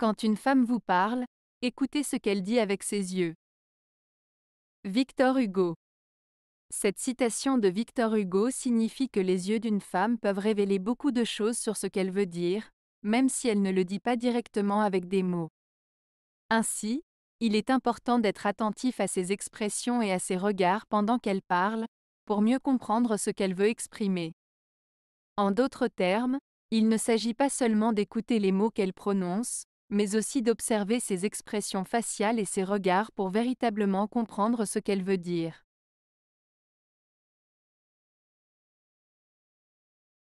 Quand une femme vous parle, écoutez ce qu'elle dit avec ses yeux. Victor Hugo Cette citation de Victor Hugo signifie que les yeux d'une femme peuvent révéler beaucoup de choses sur ce qu'elle veut dire, même si elle ne le dit pas directement avec des mots. Ainsi, il est important d'être attentif à ses expressions et à ses regards pendant qu'elle parle, pour mieux comprendre ce qu'elle veut exprimer. En d'autres termes, il ne s'agit pas seulement d'écouter les mots qu'elle prononce, mais aussi d'observer ses expressions faciales et ses regards pour véritablement comprendre ce qu'elle veut dire.